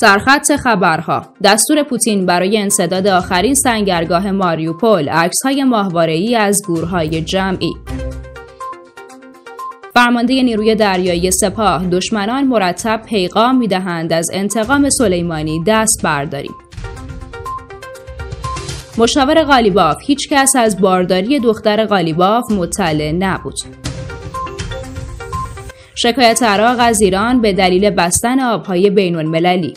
سرخط خبرها دستور پوتین برای انصداد آخرین سنگرگاه ماریوپول عکس‌های ای از گورهای جمعی فرمانده نیروی دریایی سپاه دشمنان مرتب پیغام میدهند از انتقام سلیمانی دست برداریم مشاور غالیباف هیچ کس از بارداری دختر غالیباف مطلع نبود شکایت عراق از ایران به دلیل بستن آبهای بین المللی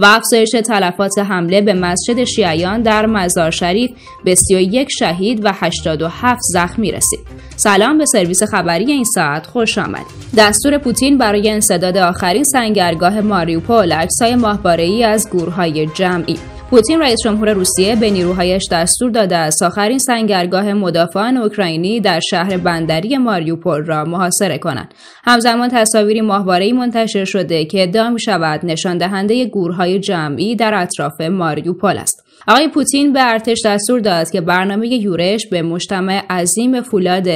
و افزایش تلفات حمله به مسجد شیعیان در مزار شریف به 31 شهید و 87 زخمی رسید. سلام به سرویس خبری این ساعت خوش آمد. دستور پوتین برای انصداد آخرین سنگرگاه ماریوپول عکس‌های ماهواره‌ای از گورهای جمعی پوتین رئیس جمهور روسیه به نیروهایش دستور داده است آخرین سنگرگاه مدافعان اوکراینی در شهر بندری ماریوپول را محاصره کنند همزمان تصاویری ماهوارهای منتشر شده که ادعا میشود نشان دهنده گورهای جمعی در اطراف ماریوپول است آقای پوتین به ارتش دستور داد که برنامه یورش به مجتمع عظیم فولاد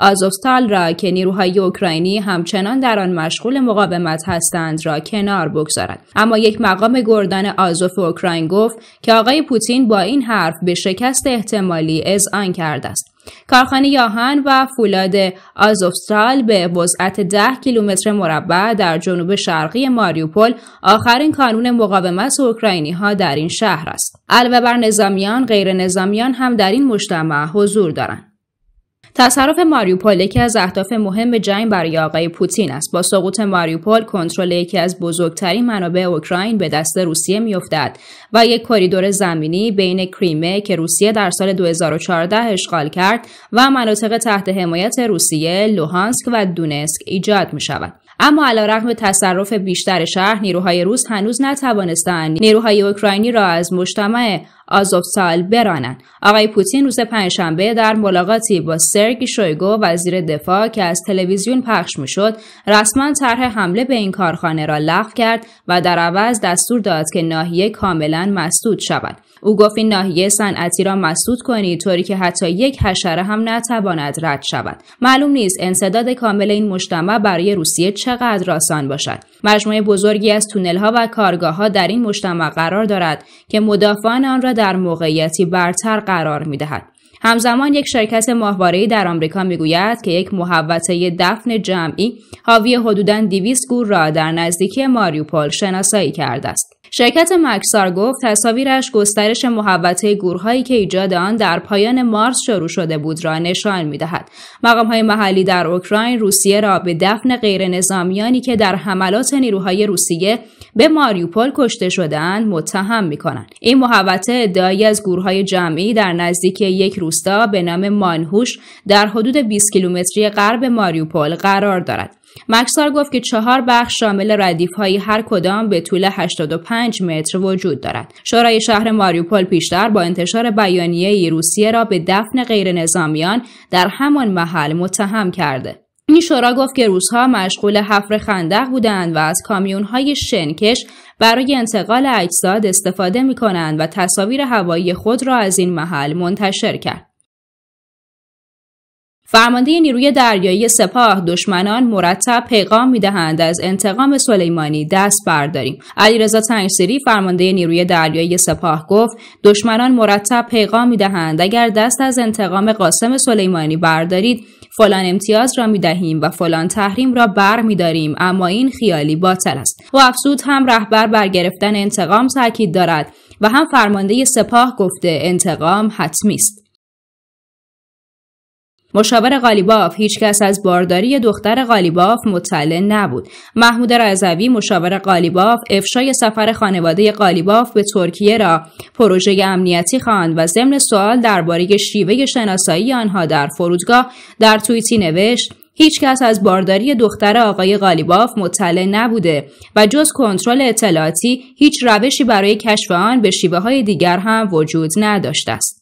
آزوستال را که نیروهای اوکراینی همچنان در آن مشغول مقاومت هستند را کنار بگذارد اما یک مقام گردان آزوف اوکراین گفت که آقای پوتین با این حرف به شکست احتمالی اذعان کرده است کارخانه یاهن و فولاد آزوفستال به وسعت 10 کیلومتر مربع در جنوب شرقی ماریوپول آخرین کانون مقاومت اوکراینی ها در این شهر است. علاوه بر نظامیان، غیر نظامیان هم در این مجتمع حضور دارند. تصرف ماریوپول یکی از اهداف مهم جنگ برای آقای پوتین است با سقوط ماریوپول کنترل یکی از بزرگترین منابع اوکراین به دست روسیه میافتد و یک کریدور زمینی بین کریمه که روسیه در سال 2014 اشغال کرد و مناطق تحت حمایت روسیه لوهانسک و دونسک ایجاد می شود. اما علیرغم تصرف بیشتر شهر نیروهای روس هنوز نتوانستند نیروهای اوکراینی را از مجتمع آزوفتال برانند آقای پوتین روز پنجشنبه در ملاقاتی با سرگی شویگو وزیر دفاع که از تلویزیون پخش میشد رسما طرح حمله به این کارخانه را لغو کرد و در عوض دستور داد که ناحیه کاملا مسدود شود او گفت این ناحیه صنعتی را مسدود کنید طوری که حتی یک حشره هم نتواند رد شود معلوم نیست انصداد کامل این مجتمع برای روسیه چقدر آسان باشد مجموعه بزرگی از تونلها و کارگاهها در این مجتمع قرار دارد که مدافعان آن را در موقعیتی برتر قرار می دهد. همزمان یک شرکت ماهواره‌ای در آمریکا میگوید که یک محوطه دفن جمعی حاوی حدوداً 200 گور را در نزدیکی ماریوپول شناسایی کرده است. شرکت مکسار گفت تصاویرش گسترش محوطه گورهایی که ایجاد آن در پایان مارس شروع شده بود را نشان می‌دهد. مقامهای محلی در اوکراین روسیه را به دفن غیرنظامیانی که در حملات نیروهای روسیه به ماریوپول کشته شدهاند متهم می‌کنند. این محوطه ادعایی از گورهای جمعی در نزدیک یک روستا به نام مانهوش در حدود 20 کیلومتری غرب ماریوپول قرار دارد مکسار گفت که چهار بخش شامل ردیف هر کدام به طول 85 متر وجود دارد. شورای شهر ماریوپول پیشتر با انتشار بیانیه روسیه را به دفن غیرنظامیان در همان محل متهم کرده. این شورا گفت که روزها مشغول حفر خندق بودند و از های شنکش برای انتقال اجساد استفاده می کنند و تصاویر هوایی خود را از این محل منتشر کرد. فرمانده نیروی دریایی سپاه دشمنان مرتب پیغام میدهند از انتقام سلیمانی دست برداریم علیرضا تنگسری فرمانده نیروی دریایی سپاه گفت دشمنان مرتب پیغام میدهند اگر دست از انتقام قاسم سلیمانی بردارید فلان امتیاز را می و فلان تحریم را بر می اما این خیالی باطل است و افزود هم رهبر بر گرفتن انتقام تاکید دارد و هم فرمانده سپاه گفته انتقام حتمی است مشاور قالیباف هیچکس از بارداری دختر غالیباف مطلع نبود محمود رضوی مشاور قالیباف افشای سفر خانواده غالیباف به ترکیه را پروژه امنیتی خواند و ضمن سوال درباره شیوه شناسایی آنها در فرودگاه در توییتی نوشت هیچ کس از بارداری دختر آقای غالیباف مطلع نبوده و جز کنترل اطلاعاتی هیچ روشی برای کشف آن به شیوه های دیگر هم وجود نداشته است.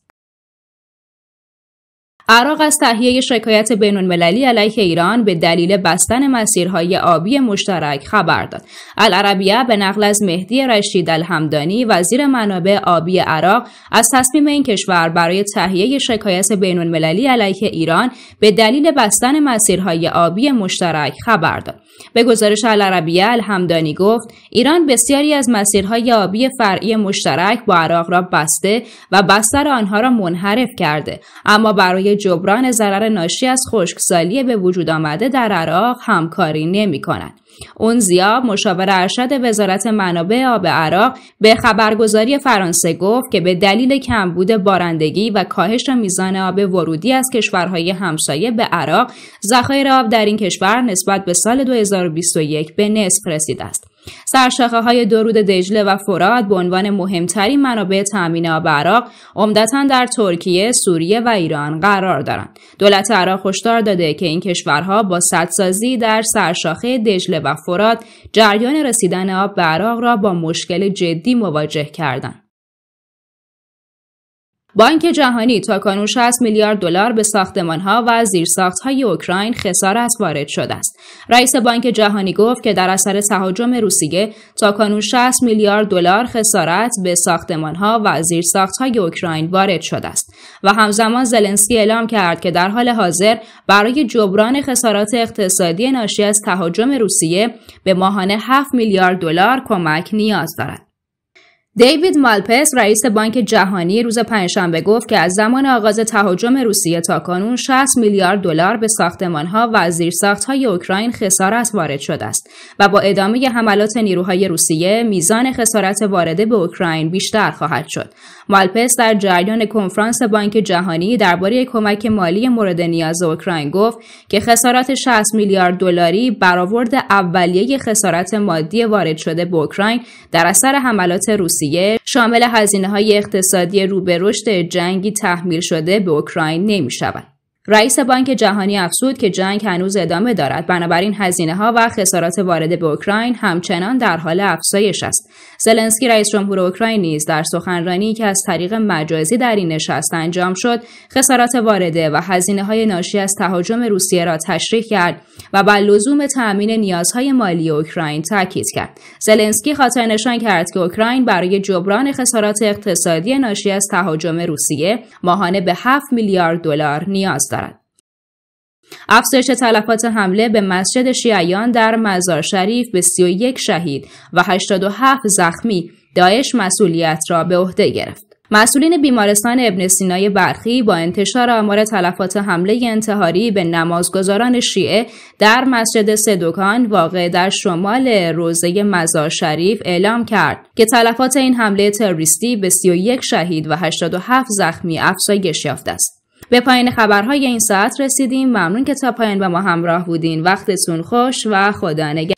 عراق از تهیه شکایت بین المللی علیه ایران به دلیل بستن مسیرهای آبی مشترک خبر داد. العربیه به نقل از مهدی رشید الحمدانی وزیر منابع آبی عراق از تصمیم این کشور برای تهیه شکایت بین المللی علیه ایران به دلیل بستن مسیرهای آبی مشترک خبر داد. به گزارش العربیه الحمدانی گفت ایران بسیاری از مسیرهای آبی فرعی مشترک با عراق را بسته و بستر آنها را منحرف کرده اما برای جبران ضرر ناشی از خشکسالی به وجود آمده در عراق همکاری نمی کنند. اون زیاب مشاور ارشد وزارت منابع آب عراق به خبرگزاری فرانسه گفت که به دلیل کمبود بارندگی و کاهش میزان آب ورودی از کشورهای همسایه به عراق ذخایر آب در این کشور نسبت به سال 2021 به نصف رسید است سرشاخه های درود دجله و فراد به عنوان مهمترین منابع تامین آب عراق عمدتا در ترکیه، سوریه و ایران قرار دارند. دولت عراق هشدار داده که این کشورها با سدسازی در سرشاخه دجله و فراد جریان رسیدن آب به عراق را با مشکل جدی مواجه کردند. بانک جهانی تا کنون 60 میلیارد دلار به ساختمانها و زیرساختهای اوکراین خسارت وارد شده است. رئیس بانک جهانی گفت که در اثر تهاجم روسیه تا کنون 60 میلیارد دلار خسارت به ساختمانها و زیرساختهای اوکراین وارد شده است و همزمان زلنسکی اعلام کرد که در حال حاضر برای جبران خسارات اقتصادی ناشی از تهاجم روسیه به ماهانه 7 میلیارد دلار کمک نیاز دارد. دیوید مالپس رئیس بانک جهانی روز پنجشنبه گفت که از زمان آغاز تهاجم روسیه تا کانون 60 میلیارد دلار به ساختمانها و زیرساختهای اوکراین خسارت وارد شده است و با ادامه حملات نیروهای روسیه میزان خسارت وارده به اوکراین بیشتر خواهد شد. مالپس در جریان کنفرانس بانک جهانی درباره کمک مالی مورد نیاز اوکراین گفت که خسارت 60 میلیارد دلاری برآورد اولیه خسارت مادی وارد شده به اوکراین در اثر حملات روسیه شامل هزینه های اقتصادی روبه جنگی تحمیل شده به اوکراین نمی شود. رئیس بانک جهانی افزود که جنگ هنوز ادامه دارد بنابراین هزینه ها و خسارات وارده به اوکراین همچنان در حال افزایش است زلنسکی رئیس جمهور اوکراین نیز در سخنرانی که از طریق مجازی در این نشست انجام شد خسارات وارده و هزینه های ناشی از تهاجم روسیه را تشریح کرد و بر لزوم تأمین نیازهای مالی اوکراین تاکید کرد زلنسکی خاطر نشان کرد که اوکراین برای جبران خسارات اقتصادی ناشی از تهاجم روسیه ماهانه به 7 میلیارد دلار نیاز دارد افزایش تلفات حمله به مسجد شیعیان در مزار شریف به 31 شهید و 87 زخمی داعش مسئولیت را به عهده گرفت. مسئولین بیمارستان ابن سینای برخی با انتشار آمار تلفات حمله انتحاری به نمازگزاران شیعه در مسجد سدوکان واقع در شمال روزه مزار شریف اعلام کرد که تلفات این حمله تروریستی به 31 شهید و 87 زخمی افزایش یافته است. به پایان خبرهای این ساعت رسیدیم ممنون که تا پایین با ما همراه بودین وقتتون خوش و خدا